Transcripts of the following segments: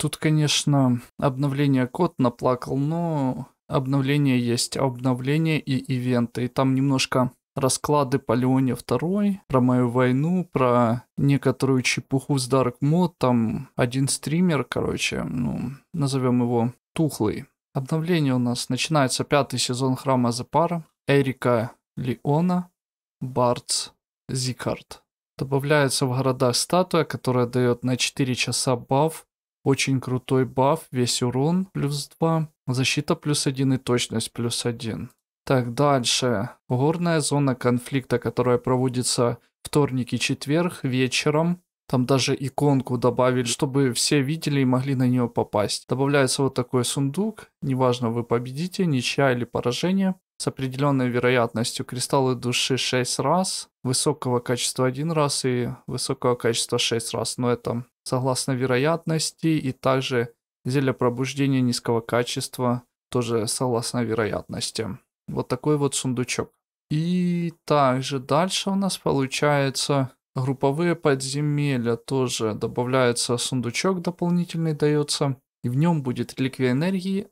Тут, конечно, обновление код наплакал, но обновление есть. Обновление и ивенты. И там немножко расклады по Леоне II, про мою войну, про некоторую чепуху с Dark Mode. Там один стример, короче, ну, назовем его Тухлый. Обновление у нас начинается пятый сезон Храма Запара, Эрика Леона, Бартс Зикард. Добавляется в города статуя, которая дает на 4 часа баф очень крутой баф, весь урон плюс 2, защита плюс 1 и точность плюс 1. Так, дальше. Горная зона конфликта, которая проводится вторник и четверг вечером. Там даже иконку добавили, чтобы все видели и могли на нее попасть. Добавляется вот такой сундук. Неважно, вы победите, ничья или поражение. С определенной вероятностью кристаллы души 6 раз, высокого качества 1 раз и высокого качества 6 раз. Но это согласно вероятности, и также зелье пробуждения низкого качества, тоже согласно вероятности. Вот такой вот сундучок. И также дальше у нас получается групповые подземелья тоже добавляется сундучок дополнительный дается. И в нем будет реликвия энергии,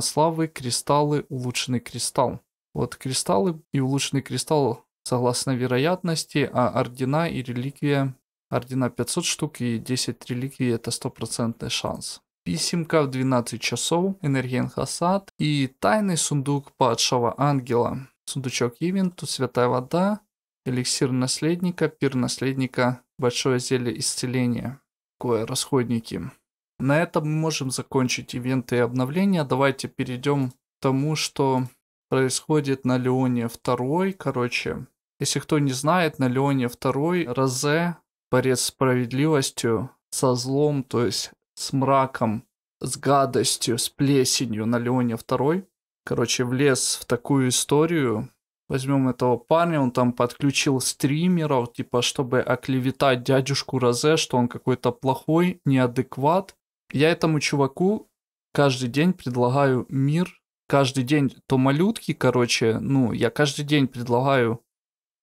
славы кристаллы, улучшенный кристалл. Вот кристаллы и улучшенный кристалл согласно вероятности, а ордена и реликвия Ордена 500 штук и 10 реликвий это стопроцентный шанс. Писемка в 12 часов, Энерген Хасад и тайный сундук падшего ангела. Сундучок Ивенту, святая вода, эликсир наследника, пир наследника, большое зелье исцеления. Кое расходники. На этом мы можем закончить ивенты и обновления. Давайте перейдем к тому, что происходит на Леоне 2. Короче, если кто не знает, на Леоне 2 Розе борец с справедливостью, со злом, то есть с мраком, с гадостью, с плесенью на Леоне II. Короче, влез в такую историю. Возьмем этого парня, он там подключил стримеров, типа, чтобы оклеветать дядюшку Розе, что он какой-то плохой, неадекват. Я этому чуваку каждый день предлагаю мир, каждый день то малютки, короче, ну, я каждый день предлагаю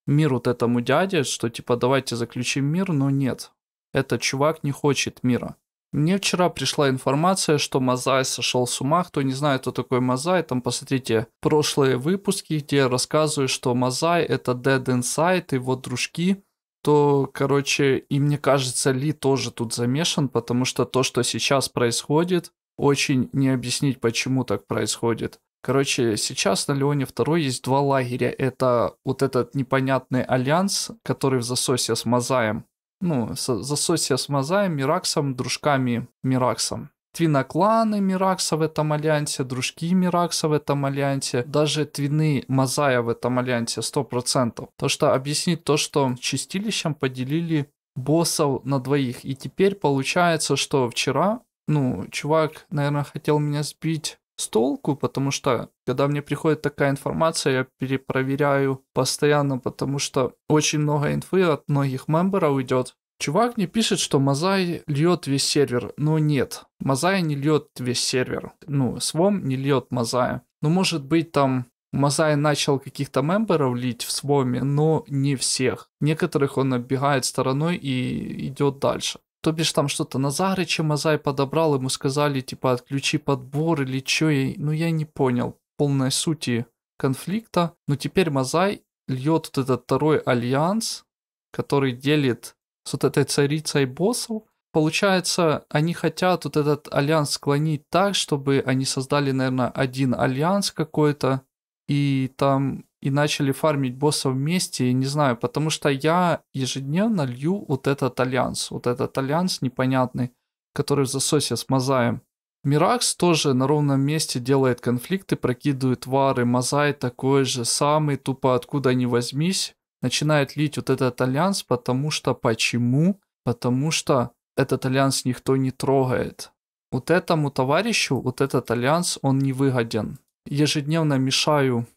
мир вот этому дяде, что типа давайте заключим мир, но нет. Этот чувак не хочет мира. Мне вчера пришла информация, что Мазай сошел с ума. Кто не знает, кто такой Мазай, там посмотрите прошлые выпуски, где я рассказываю, что Мазай это Dead Inside, его дружки. То, короче, и мне кажется, Ли тоже тут замешан, потому что то, что сейчас происходит, очень не объяснить, почему так происходит. Короче, сейчас на Леоне второй есть два лагеря. Это вот этот непонятный альянс, который в засосе с Мазаем. Ну, с, засосе с Мазаем, Мираксом, дружками Мираксом. Твинокланы Миракса в этом альянсе, дружки Миракса в этом альянсе, даже твины Мазая в этом альянсе 100%. То, что объяснить то, что чистилищем поделили боссов на двоих. И теперь получается, что вчера ну, чувак, наверное, хотел меня сбить с толку, потому что когда мне приходит такая информация, я перепроверяю постоянно, потому что очень много инфы от многих мемберов уйдет. Чувак мне пишет, что Мазай льет весь сервер. но нет, Мазай не льет весь сервер. Ну, Свом не льет Мазая. Ну, может быть, там Мазай начал каких-то мемберов лить в своме, но не всех. Некоторых он оббегает стороной и идет дальше. То бишь там что-то чем Мазай подобрал, ему сказали, типа, отключи подбор или чё, я... ну я не понял полной сути конфликта. Но теперь Мазай льет вот этот второй альянс, который делит с вот этой царицей боссов. Получается, они хотят вот этот альянс склонить так, чтобы они создали, наверное, один альянс какой-то, и там и начали фармить боссов вместе, не знаю, потому что я ежедневно лью вот этот альянс, вот этот альянс непонятный, который в засосе с Мозаем. Миракс тоже на ровном месте делает конфликты, прокидывает вары, Мозай такой же самый, тупо откуда ни возьмись, начинает лить вот этот альянс, потому что почему? Потому что этот альянс никто не трогает. Вот этому товарищу, вот этот альянс, он не выгоден. Ежедневно мешаю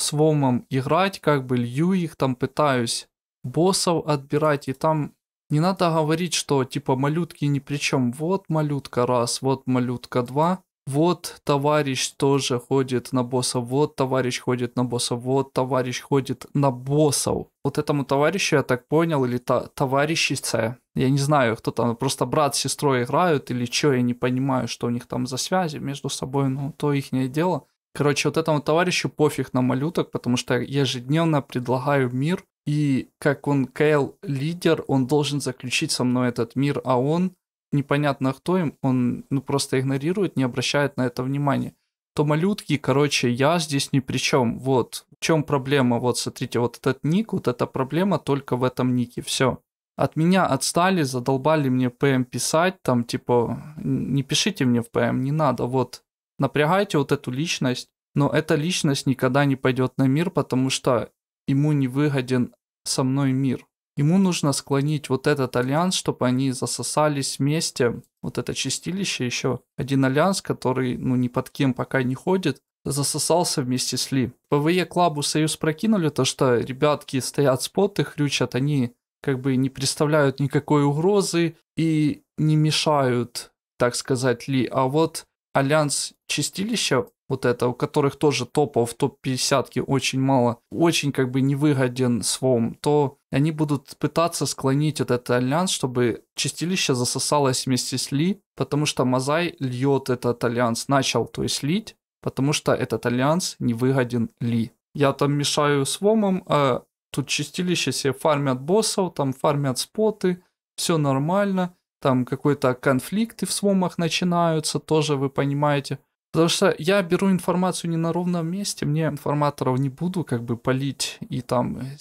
с Вомом играть, как бы лью их, там пытаюсь боссов отбирать, и там не надо говорить, что типа малютки ни при чем. Вот малютка раз, вот малютка два. Вот товарищ тоже ходит на босса, вот товарищ ходит на босса, вот товарищ ходит на боссов. Вот этому товарищу, я так понял, или та товарищице, я не знаю, кто там, просто брат с сестрой играют или что, я не понимаю, что у них там за связи между собой, ну то их не дело. Короче, вот этому товарищу пофиг на малюток, потому что я ежедневно предлагаю мир, и как он КЛ лидер, он должен заключить со мной этот мир, а он непонятно кто им, он ну, просто игнорирует, не обращает на это внимания. То малютки, короче, я здесь ни при чем. Вот. В чем проблема? Вот, смотрите, вот этот ник, вот эта проблема только в этом нике. Все. От меня отстали, задолбали мне ПМ писать, там, типа, не пишите мне в ПМ, не надо, вот напрягайте вот эту личность, но эта личность никогда не пойдет на мир, потому что ему не выгоден со мной мир. Ему нужно склонить вот этот альянс, чтобы они засосались вместе. Вот это чистилище еще один альянс, который ну ни под кем пока не ходит, засосался вместе с Ли. ПВЕ Клабу Союз прокинули, то что ребятки стоят споты хрючат, они как бы не представляют никакой угрозы и не мешают, так сказать, Ли. А вот альянс чистилища вот это, у которых тоже топов в топ-50 очень мало, очень как бы невыгоден свом, то они будут пытаться склонить этот альянс, чтобы чистилище засосалось вместе с Ли, потому что Мазай льет этот альянс, начал то есть лить, потому что этот альянс невыгоден Ли. Я там мешаю с Вомом, а тут чистилище себе фармят боссов, там фармят споты, все нормально там какой-то конфликты в свомах начинаются, тоже вы понимаете. Потому что я беру информацию не на ровном месте, мне информаторов не буду как бы полить и там э,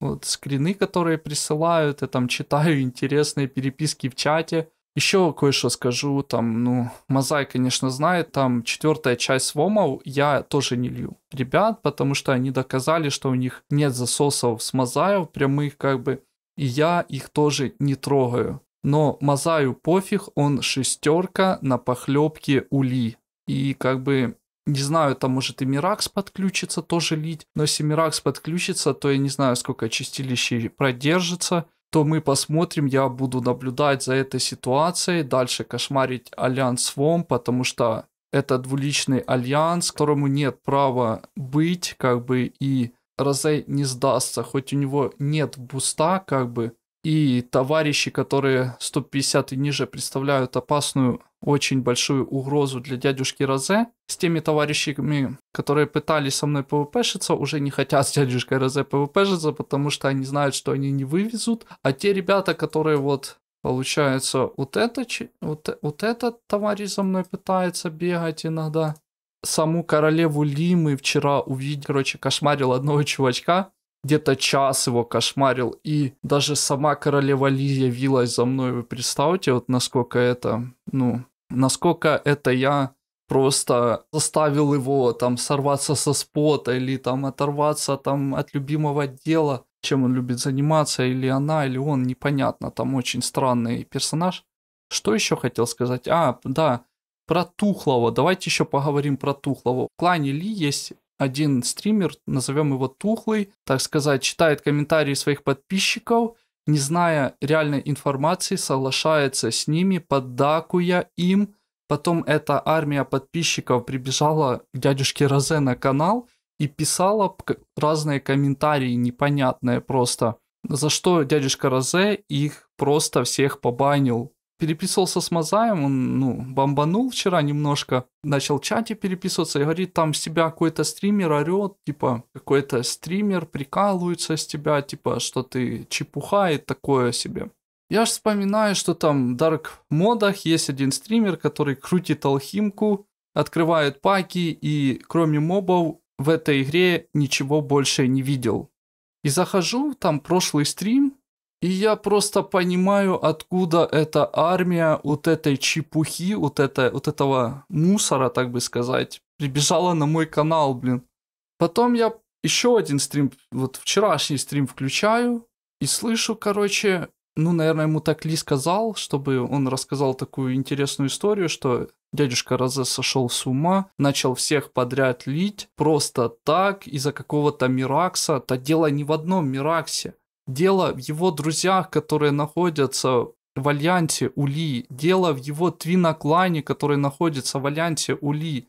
вот скрины, которые присылают, я там читаю интересные переписки в чате. Еще кое-что скажу, там, ну, Мозай, конечно, знает, там четвертая часть свомов я тоже не лью ребят, потому что они доказали, что у них нет засосов с Мозаев прямых, как бы, и я их тоже не трогаю но Мазаю пофиг, он шестерка на похлебке ули. И как бы не знаю, там может и Миракс подключится тоже лить, но если Миракс подключится, то я не знаю, сколько чистилище продержится, то мы посмотрим, я буду наблюдать за этой ситуацией, дальше кошмарить Альянс ВОМ, потому что это двуличный альянс, которому нет права быть, как бы, и Розей не сдастся, хоть у него нет буста, как бы, и товарищи, которые 150 и ниже представляют опасную, очень большую угрозу для дядюшки Розе, с теми товарищами, которые пытались со мной ПВПшиться, уже не хотят с дядюшкой Розе ПВПшиться, потому что они знают, что они не вывезут. А те ребята, которые вот Получается, вот, это, вот, вот этот товарищ за мной пытается бегать иногда. Саму королеву Лимы вчера увидеть, короче, кошмарил одного чувачка где-то час его кошмарил, и даже сама королева Ли явилась за мной. Вы представьте, вот насколько это, ну, насколько это я просто заставил его там сорваться со спота или там оторваться там от любимого дела, чем он любит заниматься, или она, или он, непонятно, там очень странный персонаж. Что еще хотел сказать? А, да, про Тухлого. Давайте еще поговорим про Тухлого. В клане Ли есть один стример, назовем его Тухлый, так сказать, читает комментарии своих подписчиков, не зная реальной информации, соглашается с ними, поддакуя им. Потом эта армия подписчиков прибежала к дядюшке Розе на канал и писала разные комментарии непонятные просто. За что дядюшка Розе их просто всех побанил переписывался с Мазаем, он, ну, бомбанул вчера немножко, начал в чате переписываться и говорит, там с тебя какой-то стример орет, типа, какой-то стример прикалывается с тебя, типа, что ты чепуха и такое себе. Я же вспоминаю, что там в Dark модах есть один стример, который крутит алхимку, открывает паки и кроме мобов в этой игре ничего больше не видел. И захожу, там прошлый стрим, и я просто понимаю, откуда эта армия вот этой чепухи, вот, это, вот этого мусора, так бы сказать, прибежала на мой канал, блин. Потом я еще один стрим, вот вчерашний стрим включаю и слышу, короче, ну, наверное, ему так Ли сказал, чтобы он рассказал такую интересную историю, что дядюшка Розе сошел с ума, начал всех подряд лить просто так из-за какого-то Миракса. Это дело не в одном Мираксе. Дело в его друзьях, которые находятся в Альянсе Ули. Дело в его твиноклане, который находится в Альянсе Ули.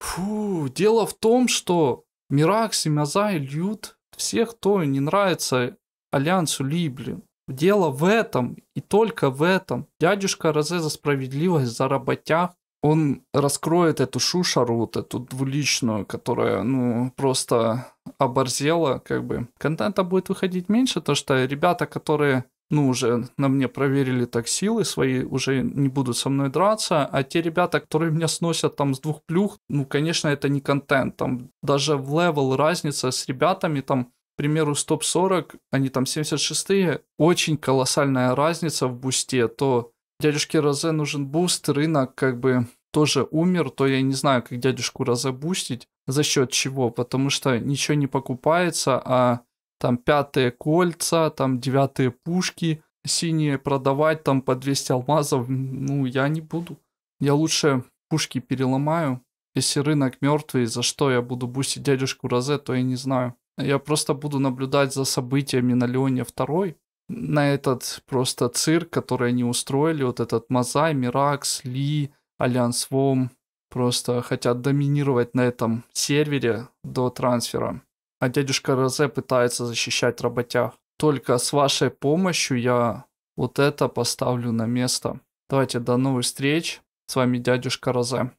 Фу, дело в том, что Миракс и Мазай, Лют, всех кто не нравится Альянсу Ли, блин. Дело в этом и только в этом. Дядюшка Розе за справедливость, за работях, он раскроет эту шушару, вот эту двуличную, которая, ну, просто оборзело, как бы, контента будет выходить меньше, то что ребята, которые ну, уже на мне проверили так силы свои, уже не будут со мной драться, а те ребята, которые меня сносят там с двух плюх, ну, конечно, это не контент, там даже в левел разница с ребятами, там, к примеру, стоп топ-40, они там 76-е, очень колоссальная разница в бусте, то дядюшке Розе нужен буст, рынок как бы тоже умер, то я не знаю, как дядюшку Розе бустить, за счет чего? Потому что ничего не покупается, а там пятые кольца, там девятые пушки синие продавать там по 200 алмазов, ну, я не буду. Я лучше пушки переломаю. Если рынок мертвый, за что я буду бусить дядюшку Розе, то я не знаю. Я просто буду наблюдать за событиями на Леоне второй, на этот просто цирк, который они устроили, вот этот Мазай, Миракс, Ли, Альянс Вом, просто хотят доминировать на этом сервере до трансфера. А дядюшка Розе пытается защищать работяг. Только с вашей помощью я вот это поставлю на место. Давайте до новых встреч. С вами дядюшка Розе.